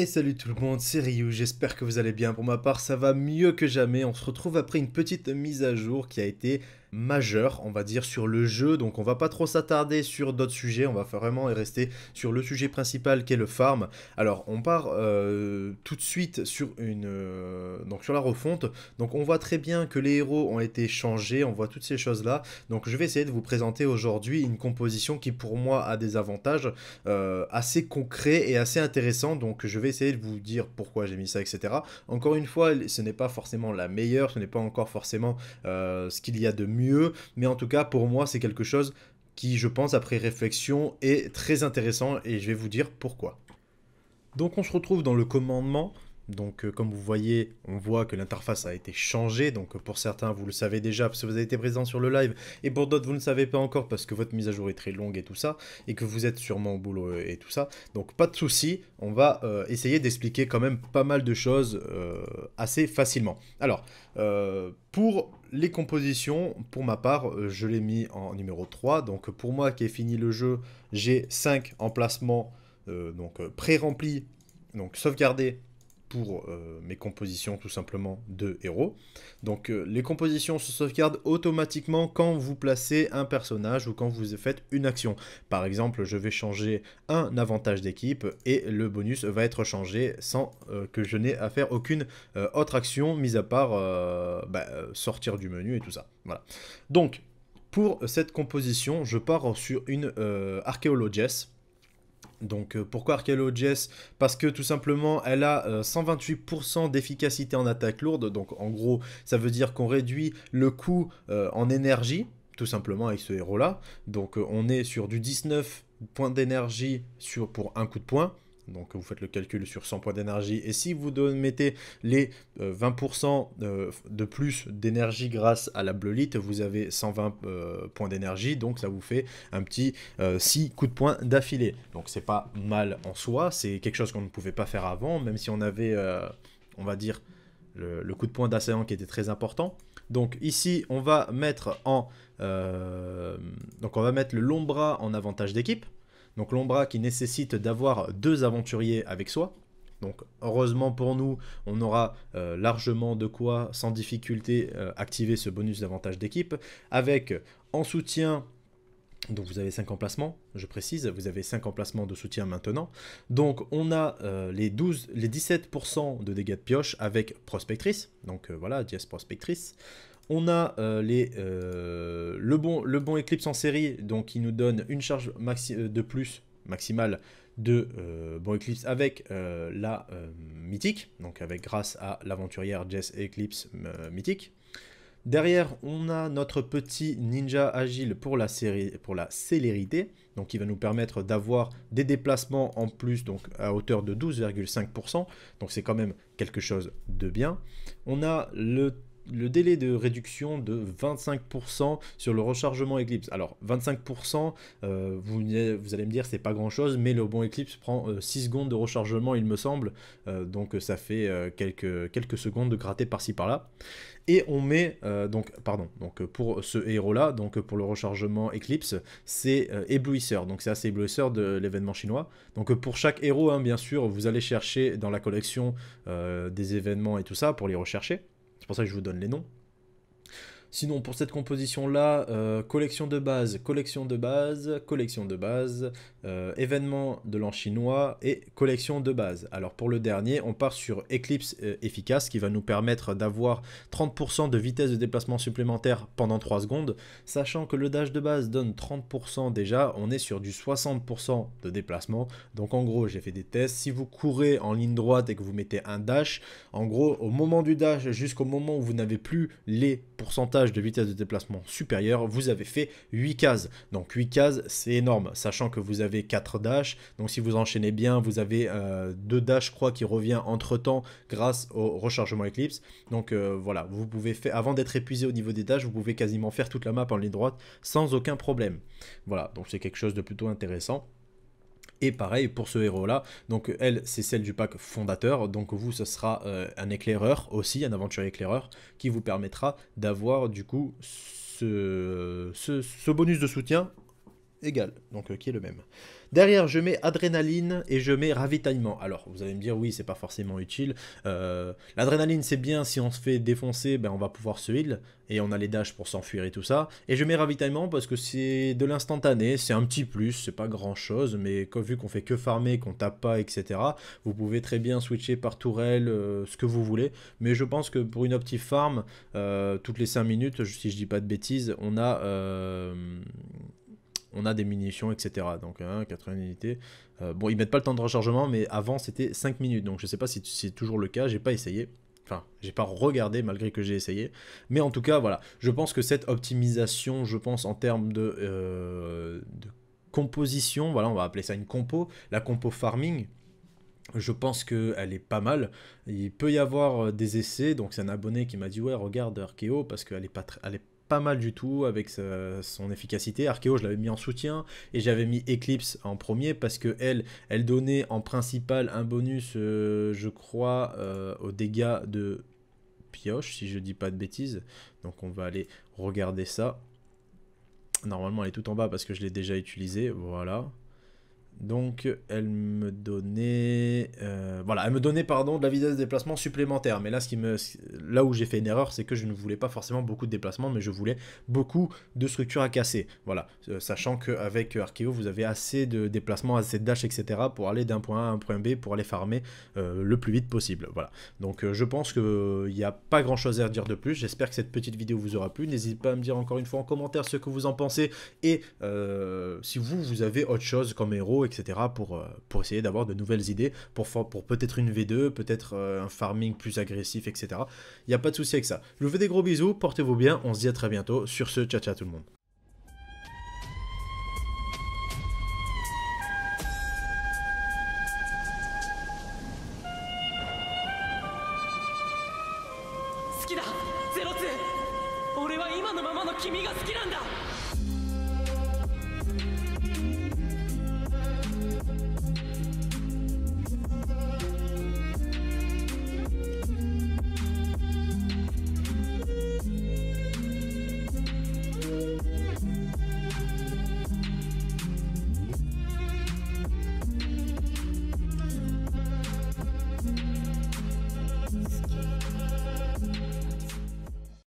Et salut tout le monde, c'est Ryu, j'espère que vous allez bien. Pour ma part, ça va mieux que jamais. On se retrouve après une petite mise à jour qui a été majeur, on va dire, sur le jeu. Donc on va pas trop s'attarder sur d'autres sujets, on va vraiment rester sur le sujet principal qui est le farm. Alors on part euh, tout de suite sur, une, euh, donc sur la refonte. Donc on voit très bien que les héros ont été changés, on voit toutes ces choses-là. Donc je vais essayer de vous présenter aujourd'hui une composition qui pour moi a des avantages euh, assez concrets et assez intéressants. Donc je vais essayer de vous dire pourquoi j'ai mis ça, etc. Encore une fois, ce n'est pas forcément la meilleure, ce n'est pas encore forcément ce qu'il y a de mieux mieux, mais en tout cas pour moi c'est quelque chose qui je pense après réflexion est très intéressant et je vais vous dire pourquoi. Donc on se retrouve dans le commandement donc euh, comme vous voyez, on voit que l'interface a été changée, donc euh, pour certains vous le savez déjà parce que vous avez été présent sur le live, et pour d'autres vous ne savez pas encore parce que votre mise à jour est très longue et tout ça, et que vous êtes sûrement au boulot euh, et tout ça. Donc pas de souci, on va essayer d'expliquer quand même pas mal de choses assez facilement. Alors, pour les compositions, pour ma part, je l'ai mis en numéro 3, donc pour moi qui ai fini le jeu, j'ai 5 emplacements donc pré-remplis, donc sauvegardés pour euh, mes compositions tout simplement de héros. Donc euh, les compositions se sauvegardent automatiquement quand vous placez un personnage ou quand vous faites une action. Par exemple, je vais changer un avantage d'équipe et le bonus va être changé sans euh, que je n'ai à faire aucune autre action, mis à part bah, sortir du menu et tout ça. Donc, pour cette composition, je pars sur une Archaeologess donc euh, pourquoi Arcalo Jess Parce que tout simplement elle a 128% euh, d'efficacité en attaque lourde, donc en gros ça veut dire qu'on réduit le coût euh, en énergie, tout simplement avec ce héros là. Donc on est sur du 19 points d'énergie pour un coup de poing. Donc vous faites le calcul sur 100 points d'énergie. Et si vous mettez les 20% euh, euh, de plus d'énergie grâce à la bleulite, vous avez 120 euh, points d'énergie. Donc ça vous fait un petit 6 coups de poing d'affilée. Donc c'est pas mal en soi. C'est quelque chose qu'on ne pouvait pas faire avant, même si on avait, on va dire, le, coup de poing d'assaillant qui était très important. Donc ici, on va mettre en donc on va mettre le long bras en avantage d'équipe. Donc l'Ombra qui nécessite d'avoir deux aventuriers avec soi. Donc heureusement pour nous, on aura euh, largement de quoi, sans difficulté, euh, activer ce bonus d'avantage d'équipe, avec en soutien donc vous avez 5 emplacements, je précise, vous avez 5 emplacements de soutien maintenant. Donc on a euh, les, 12, les 17% de dégâts de pioche avec prospectrice, donc voilà, Dias prospectrice. On a euh, les, euh, le, bon, le bon Eclipse en série, donc qui nous donne une charge maxi euh, de plus maximale de bon Eclipse avec la mythique, donc avec grâce à l'aventurière Jess Eclipse mythique. Derrière, on a notre petit ninja agile pour la, série, pour la célérité, donc qui va nous permettre d'avoir des déplacements en plus, donc à hauteur de 12,5%, donc c'est quand même quelque chose de bien. On a le le délai de réduction de 25% sur le rechargement Eclipse. Alors 25%, euh, vous, allez me dire c'est pas grand chose, mais le bon Eclipse prend 6 euh, secondes de rechargement il me semble, euh, donc ça fait quelques, secondes de gratter par-ci par-là. Et on met, donc pardon, donc pour ce héros là, donc pour le rechargement Eclipse, c'est éblouisseur, donc c'est assez éblouisseur de l'événement chinois. Donc pour chaque héros, hein, bien sûr, vous allez chercher dans la collection des événements et tout ça pour les rechercher. C'est pour ça que je vous donne les noms. Sinon, pour cette composition-là, euh, collection de base, collection de base, collection de base, euh, événement de l'an chinois et collection de base. Alors pour le dernier, on part sur Eclipse euh, efficace qui va nous permettre d'avoir 30% de vitesse de déplacement supplémentaire pendant 3 secondes. Sachant que le dash de base donne 30% déjà, on est sur du 60% de déplacement. Donc en gros, j'ai fait des tests. Si vous courez en ligne droite et que vous mettez un dash, en gros, au moment du dash jusqu'au moment où vous n'avez plus les pourcentages de vitesse de déplacement supérieure, vous avez fait 8 cases. Donc 8 cases, c'est énorme, sachant que vous avez 4 dash. Donc si vous enchaînez bien, vous avez euh, deux 2 dash, je crois, qui revient entre-temps grâce au rechargement Eclipse. Donc euh, voilà, vous pouvez faire, avant d'être épuisé au niveau des dash, vous pouvez quasiment faire toute la map en ligne droite sans aucun problème. Voilà, donc c'est quelque chose de plutôt intéressant. Et pareil pour ce héros-là, donc elle, c'est celle du pack fondateur, donc vous, ce sera euh, un éclaireur aussi, un aventurier éclaireur, qui vous permettra d'avoir du coup ce, bonus de soutien égal, donc euh, qui est le même. Derrière, je mets adrénaline et je mets ravitaillement. Alors, vous allez me dire, oui, c'est pas forcément utile. Euh, l'adrénaline, c'est bien. Si on se fait défoncer, ben, on va pouvoir se heal. Et on a les dashs pour s'enfuir et tout ça. Et je mets ravitaillement parce que c'est de l'instantané. C'est un petit plus. C'est pas grand chose. Mais vu qu'on fait que farmer, qu'on tape pas, etc., vous pouvez très bien switcher par tourelle, euh, ce que vous voulez. Mais je pense que pour une optique farm, euh, toutes les 5 minutes, si je dis pas de bêtises, on a on a des munitions, etc. Donc 80 hein, unités. Euh, bon, ils mettent pas le temps de rechargement, mais avant c'était 5 minutes. Donc je sais pas si c'est toujours le cas, j'ai pas essayé. Enfin, j'ai pas regardé malgré que j'ai essayé. Mais en tout cas, voilà. Je pense que cette optimisation, je pense en termes de, euh, composition, voilà, on va appeler ça une compo, la compo farming, je pense qu'elle est pas mal. Il peut y avoir euh, des essais. Donc, c'est un abonné qui m'a dit Ouais, regarde Archeo parce qu'elle est pas, elle pas mal du tout avec son efficacité. archéo je l'avais mis en soutien et j'avais mis Eclipse en premier parce que elle, elle donnait en principal un bonus, euh, je crois, euh, aux dégâts de pioche, si je dis pas de bêtises. Donc on va aller regarder ça. Normalement, elle est tout en bas parce que je l'ai déjà utilisé Voilà. Donc elle me donnait, euh, voilà, elle me donnait pardon de la vitesse de déplacement supplémentaire. Mais là, ce qui me, là où j'ai fait une erreur, c'est que je ne voulais pas forcément beaucoup de déplacements, mais je voulais beaucoup de structures à casser. Voilà, euh, sachant qu'avec Archeo, vous avez assez de déplacement, assez de dash, etc. pour aller d'un point A à un point B pour aller farmer euh, le plus vite possible. Voilà. Donc je pense que il n'y a pas grand chose à dire de plus. J'espère que cette petite vidéo vous aura plu. N'hésitez pas à me dire encore une fois en commentaire ce que vous en pensez et si vous vous avez autre chose comme héros etc. Euh, pour, essayer d'avoir de nouvelles idées, pour, pour peut-être une V2, peut-être euh, un farming plus agressif, etc. Il n'y a pas de souci avec ça. Je vous fais des gros bisous, portez-vous bien, on se dit à très bientôt. Sur ce, ciao ciao tout le monde